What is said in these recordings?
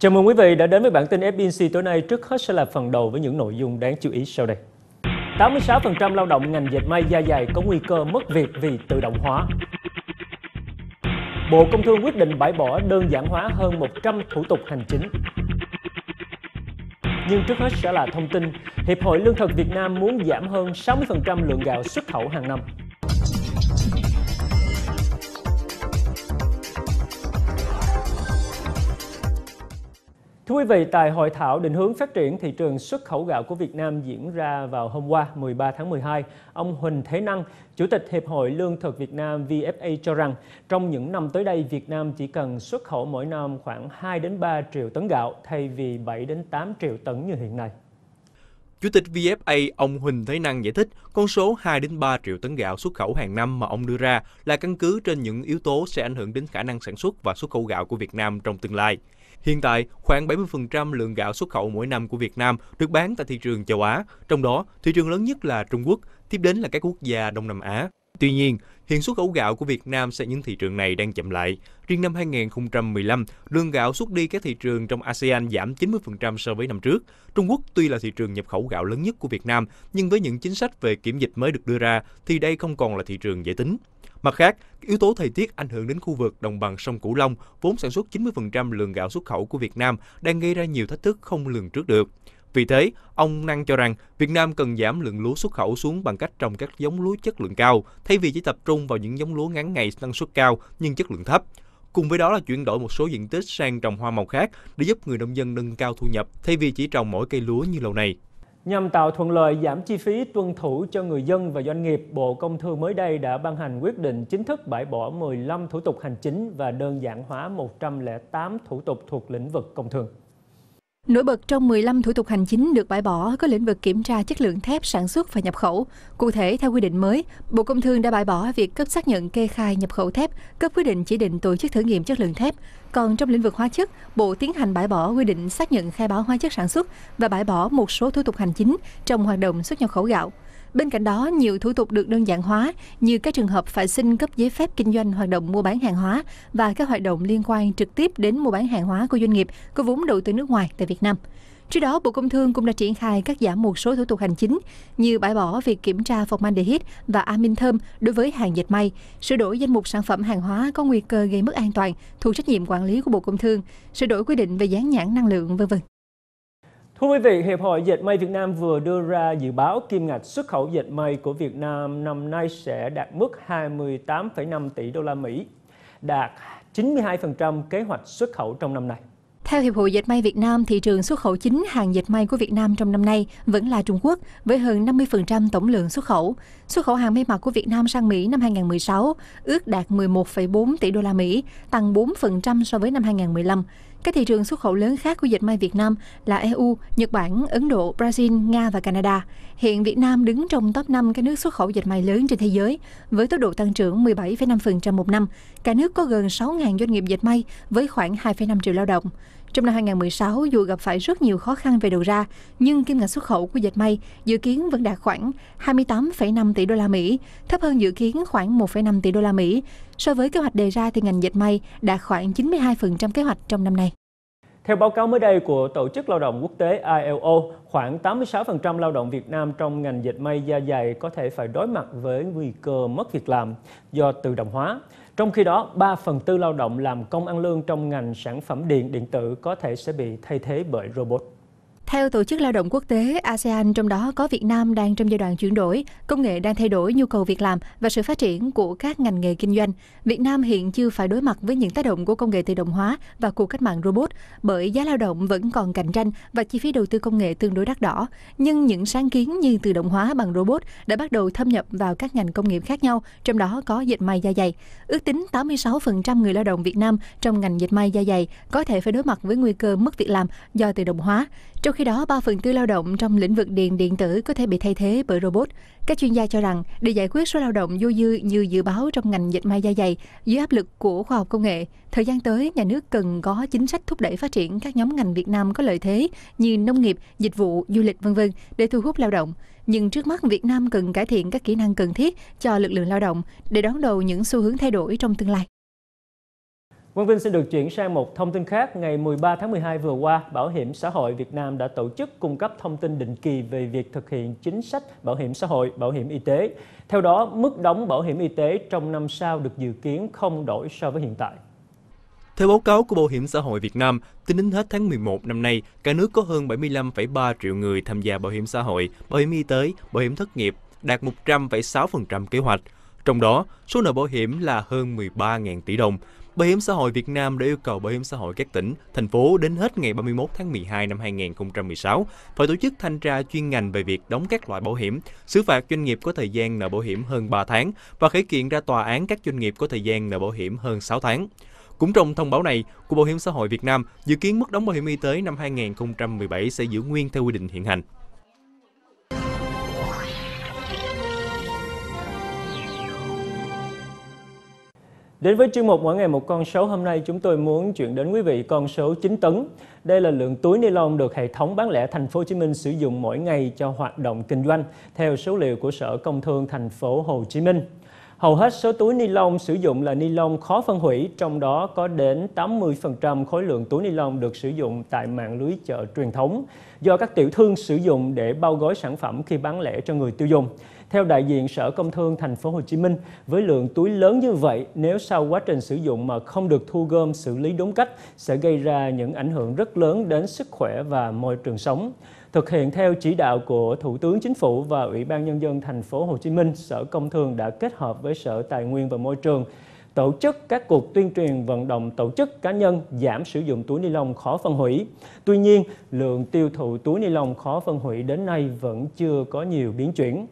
Chào mừng quý vị đã đến với bản tin FBC tối nay. Trước hết sẽ là phần đầu với những nội dung đáng chú ý sau đây. 86% lao động ngành dệt may da dày có nguy cơ mất việc vì tự động hóa. Bộ Công Thương quyết định bãi bỏ đơn giản hóa hơn 100 thủ tục hành chính. Nhưng trước hết sẽ là thông tin, Hiệp hội Lương thực Việt Nam muốn giảm hơn 60% lượng gạo xuất khẩu hàng năm. Thưa quý vị, tại hội thảo định hướng phát triển thị trường xuất khẩu gạo của Việt Nam diễn ra vào hôm qua 13 tháng 12, ông Huỳnh Thế Năng, Chủ tịch Hiệp hội Lương thực Việt Nam VFA cho rằng trong những năm tới đây, Việt Nam chỉ cần xuất khẩu mỗi năm khoảng 2 đến 3 triệu tấn gạo thay vì 7 đến 8 triệu tấn như hiện nay. Chủ tịch VFA ông Huỳnh Thế Năng giải thích con số 2 đến 3 triệu tấn gạo xuất khẩu hàng năm mà ông đưa ra là căn cứ trên những yếu tố sẽ ảnh hưởng đến khả năng sản xuất và xuất khẩu gạo của Việt Nam trong tương lai. Hiện tại, khoảng 70% lượng gạo xuất khẩu mỗi năm của Việt Nam được bán tại thị trường châu Á, trong đó thị trường lớn nhất là Trung Quốc, tiếp đến là các quốc gia Đông Nam Á. Tuy nhiên, hiện xuất khẩu gạo của Việt Nam sang những thị trường này đang chậm lại. Riêng năm 2015, lượng gạo xuất đi các thị trường trong ASEAN giảm 90% so với năm trước. Trung Quốc tuy là thị trường nhập khẩu gạo lớn nhất của Việt Nam, nhưng với những chính sách về kiểm dịch mới được đưa ra thì đây không còn là thị trường dễ tính. Mặt khác, yếu tố thời tiết ảnh hưởng đến khu vực đồng bằng sông Cửu Long, vốn sản xuất 90% lượng gạo xuất khẩu của Việt Nam, đang gây ra nhiều thách thức không lường trước được. Vì thế, ông Năng cho rằng Việt Nam cần giảm lượng lúa xuất khẩu xuống bằng cách trồng các giống lúa chất lượng cao, thay vì chỉ tập trung vào những giống lúa ngắn ngày năng suất cao nhưng chất lượng thấp. Cùng với đó là chuyển đổi một số diện tích sang trồng hoa màu khác để giúp người nông dân nâng cao thu nhập thay vì chỉ trồng mỗi cây lúa như lâu nay. Nhằm tạo thuận lợi giảm chi phí tuân thủ cho người dân và doanh nghiệp, Bộ Công Thương mới đây đã ban hành quyết định chính thức bãi bỏ 15 thủ tục hành chính và đơn giản hóa 108 thủ tục thuộc lĩnh vực công thương. Nổi bật trong 15 thủ tục hành chính được bãi bỏ có lĩnh vực kiểm tra chất lượng thép sản xuất và nhập khẩu. Cụ thể, theo quy định mới, Bộ Công Thương đã bãi bỏ việc cấp xác nhận kê khai nhập khẩu thép, cấp quyết định chỉ định tổ chức thử nghiệm chất lượng thép. Còn trong lĩnh vực hóa chất, Bộ tiến hành bãi bỏ quy định xác nhận khai báo hóa chất sản xuất và bãi bỏ một số thủ tục hành chính trong hoạt động xuất nhập khẩu gạo. Bên cạnh đó, nhiều thủ tục được đơn giản hóa như các trường hợp phải xin cấp giấy phép kinh doanh hoạt động mua bán hàng hóa và các hoạt động liên quan trực tiếp đến mua bán hàng hóa của doanh nghiệp có vốn đầu tư nước ngoài tại Việt Nam. Trước đó, Bộ Công Thương cũng đã triển khai cắt giảm một số thủ tục hành chính như bãi bỏ việc kiểm tra phòng formaldehyde và amin thơm đối với hàng dệt may, sửa đổi danh mục sản phẩm hàng hóa có nguy cơ gây mất an toàn thuộc trách nhiệm quản lý của Bộ Công Thương, sửa đổi quy định về dán nhãn năng lượng, v.v. Thưa quý vị, Hiệp hội Dệt may Việt Nam vừa đưa ra dự báo kim ngạch xuất khẩu dệt may của Việt Nam năm nay sẽ đạt mức 28,5 tỷ đô la Mỹ, đạt 92% kế hoạch xuất khẩu trong năm nay. Theo Hiệp hội Dệt may Việt Nam, thị trường xuất khẩu chính hàng dệt may của Việt Nam trong năm nay vẫn là Trung Quốc, với hơn 50% tổng lượng xuất khẩu. Xuất khẩu hàng may mặc của Việt Nam sang Mỹ năm 2016 ước đạt 11,4 tỷ đô la Mỹ, tăng 4% so với năm 2015. Các thị trường xuất khẩu lớn khác của dệt may Việt Nam là EU, Nhật Bản, Ấn Độ, Brazil, Nga và Canada. Hiện Việt Nam đứng trong top 5 các nước xuất khẩu dệt may lớn trên thế giới với tốc độ tăng trưởng 17,5% một năm. Cả nước có gần 6.000 doanh nghiệp dệt may với khoảng 2,5 triệu lao động. Trong năm 2016, dù gặp phải rất nhiều khó khăn về đầu ra, nhưng kim ngạch xuất khẩu của dệt may dự kiến vẫn đạt khoảng 28,5 tỷ đô la Mỹ, thấp hơn dự kiến khoảng 1,5 tỷ đô la Mỹ. So với kế hoạch đề ra thì ngành dệt may đạt khoảng 92% kế hoạch trong năm nay. Theo báo cáo mới đây của Tổ chức Lao động Quốc tế ILO, khoảng 86% lao động Việt Nam trong ngành dệt may da dày có thể phải đối mặt với nguy cơ mất việc làm do tự động hóa. Trong khi đó, 3 phần tư lao động làm công ăn lương trong ngành sản phẩm điện điện tử có thể sẽ bị thay thế bởi robot. Theo Tổ chức Lao động Quốc tế, ASEAN trong đó có Việt Nam đang trong giai đoạn chuyển đổi, công nghệ đang thay đổi nhu cầu việc làm và sự phát triển của các ngành nghề kinh doanh. Việt Nam hiện chưa phải đối mặt với những tác động của công nghệ tự động hóa và cuộc cách mạng robot bởi giá lao động vẫn còn cạnh tranh và chi phí đầu tư công nghệ tương đối đắt đỏ. Nhưng những sáng kiến như tự động hóa bằng robot đã bắt đầu thâm nhập vào các ngành công nghiệp khác nhau, trong đó có dịch may da dày. Ước tính 86% người lao động Việt Nam trong ngành dịch may da dày có thể phải đối mặt với nguy cơ mất việc làm do tự động hóa. Trong khi đó, 3 phần tư lao động trong lĩnh vực điện điện tử có thể bị thay thế bởi robot. Các chuyên gia cho rằng, để giải quyết số lao động vô dư như dự báo trong ngành dịch may da dày dưới áp lực của khoa học công nghệ, thời gian tới nhà nước cần có chính sách thúc đẩy phát triển các nhóm ngành Việt Nam có lợi thế như nông nghiệp, dịch vụ, du lịch vân vân để thu hút lao động. Nhưng trước mắt Việt Nam cần cải thiện các kỹ năng cần thiết cho lực lượng lao động để đón đầu những xu hướng thay đổi trong tương lai. Quang Vinh xin được chuyển sang một thông tin khác. Ngày 13 tháng 12 vừa qua, Bảo hiểm xã hội Việt Nam đã tổ chức cung cấp thông tin định kỳ về việc thực hiện chính sách bảo hiểm xã hội, bảo hiểm y tế. Theo đó, mức đóng bảo hiểm y tế trong năm sau được dự kiến không đổi so với hiện tại. Theo báo cáo của Bảo hiểm xã hội Việt Nam, tính đến hết tháng 11 năm nay, cả nước có hơn 75,3 triệu người tham gia bảo hiểm xã hội, bảo hiểm y tế, bảo hiểm thất nghiệp, đạt 100,6% kế hoạch. Trong đó, số nợ bảo hiểm là hơn 13.000 tỷ đồng, Bảo hiểm xã hội Việt Nam đã yêu cầu Bảo hiểm xã hội các tỉnh, thành phố đến hết ngày 31 tháng 12 năm 2016 phải tổ chức thanh tra chuyên ngành về việc đóng các loại bảo hiểm, xử phạt doanh nghiệp có thời gian nợ bảo hiểm hơn 3 tháng và khởi kiện ra tòa án các doanh nghiệp có thời gian nợ bảo hiểm hơn 6 tháng. Cũng trong thông báo này, của Bảo hiểm xã hội Việt Nam dự kiến mức đóng bảo hiểm y tế năm 2017 sẽ giữ nguyên theo quy định hiện hành. Đến với chuyên mục mỗi ngày một con số hôm nay chúng tôi muốn chuyển đến quý vị con số 9 tấn. Đây là lượng túi ni lông được hệ thống bán lẻ thành phố Hồ Chí Minh sử dụng mỗi ngày cho hoạt động kinh doanh theo số liệu của Sở Công Thương thành phố Hồ Chí Minh. Hầu hết số túi ni lông sử dụng là ni lông khó phân hủy, trong đó có đến 80% khối lượng túi ni lông được sử dụng tại mạng lưới chợ truyền thống do các tiểu thương sử dụng để bao gói sản phẩm khi bán lẻ cho người tiêu dùng. Theo đại diện Sở Công Thương Thành phố Hồ Chí Minh, với lượng túi lớn như vậy, nếu sau quá trình sử dụng mà không được thu gom xử lý đúng cách sẽ gây ra những ảnh hưởng rất lớn đến sức khỏe và môi trường sống. Thực hiện theo chỉ đạo của Thủ tướng Chính phủ và Ủy ban nhân dân thành phố Hồ Chí Minh, Sở Công Thương đã kết hợp với Sở Tài nguyên và Môi trường tổ chức các cuộc tuyên truyền vận động tổ chức cá nhân giảm sử dụng túi ni lông khó phân hủy. Tuy nhiên, lượng tiêu thụ túi ni lông khó phân hủy đến nay vẫn chưa có nhiều biến chuyển.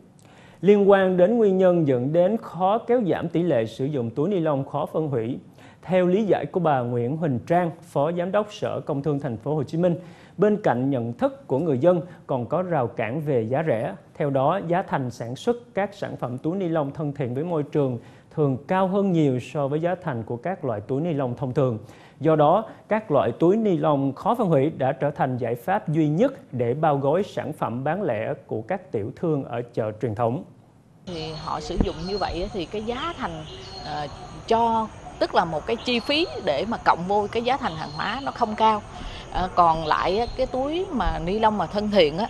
Liên quan đến nguyên nhân dẫn đến khó kéo giảm tỷ lệ sử dụng túi ni lông khó phân hủy, theo lý giải của bà Nguyễn Huỳnh Trang, Phó Giám đốc Sở Công Thương Thành phố Hồ Chí Minh, Bên cạnh nhận thức của người dân còn có rào cản về giá rẻ. Theo đó, giá thành sản xuất các sản phẩm túi ni lông thân thiện với môi trường thường cao hơn nhiều so với giá thành của các loại túi ni lông thông thường. Do đó, các loại túi ni lông khó phân hủy đã trở thành giải pháp duy nhất để bao gói sản phẩm bán lẻ của các tiểu thương ở chợ truyền thống. Thì họ sử dụng như vậy thì cái giá thành uh, cho tức là một cái chi phí để mà cộng vô cái giá thành hàng hóa nó không cao À, còn lại cái túi mà ni lông mà thân thiện á,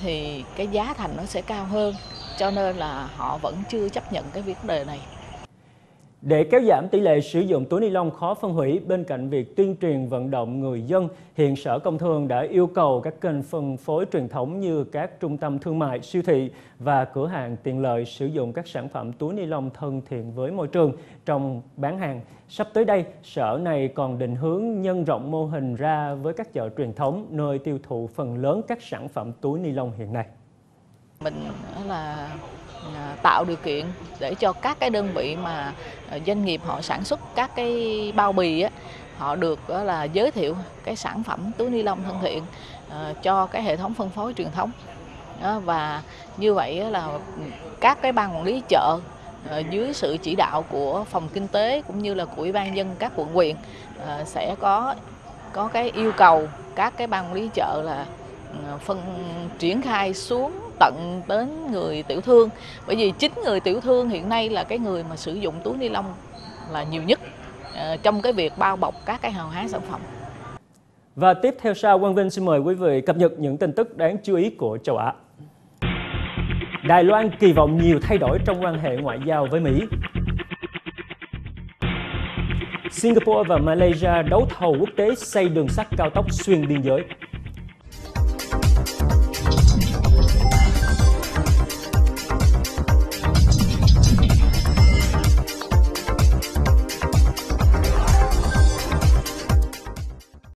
thì cái giá thành nó sẽ cao hơn cho nên là họ vẫn chưa chấp nhận cái vấn đề này để kéo giảm tỷ lệ sử dụng túi ni lông khó phân hủy, bên cạnh việc tuyên truyền vận động người dân, hiện Sở Công Thương đã yêu cầu các kênh phân phối truyền thống như các trung tâm thương mại, siêu thị và cửa hàng tiện lợi sử dụng các sản phẩm túi ni lông thân thiện với môi trường trong bán hàng. Sắp tới đây, Sở này còn định hướng nhân rộng mô hình ra với các chợ truyền thống, nơi tiêu thụ phần lớn các sản phẩm túi ni lông hiện nay. Mình là À, tạo điều kiện để cho các cái đơn vị mà à, doanh nghiệp họ sản xuất các cái bao bì á, họ được là giới thiệu cái sản phẩm túi ni lông thân thiện à, cho cái hệ thống phân phối truyền thống và như vậy là các cái ban quản lý chợ dưới sự chỉ đạo của phòng kinh tế cũng như là của ủy ban dân các quận huyện sẽ có có cái yêu cầu các cái ban quản lý chợ là phân triển khai xuống tận đến người tiểu thương bởi vì chính người tiểu thương hiện nay là cái người mà sử dụng túi ni lông là nhiều nhất ờ, trong cái việc bao bọc các cái hàng hóa sản phẩm và tiếp theo sau Quang Vinh xin mời quý vị cập nhật những tin tức đáng chú ý của châu Á Đài Loan kỳ vọng nhiều thay đổi trong quan hệ ngoại giao với Mỹ Singapore và Malaysia đấu thầu quốc tế xây đường sắt cao tốc xuyên biên giới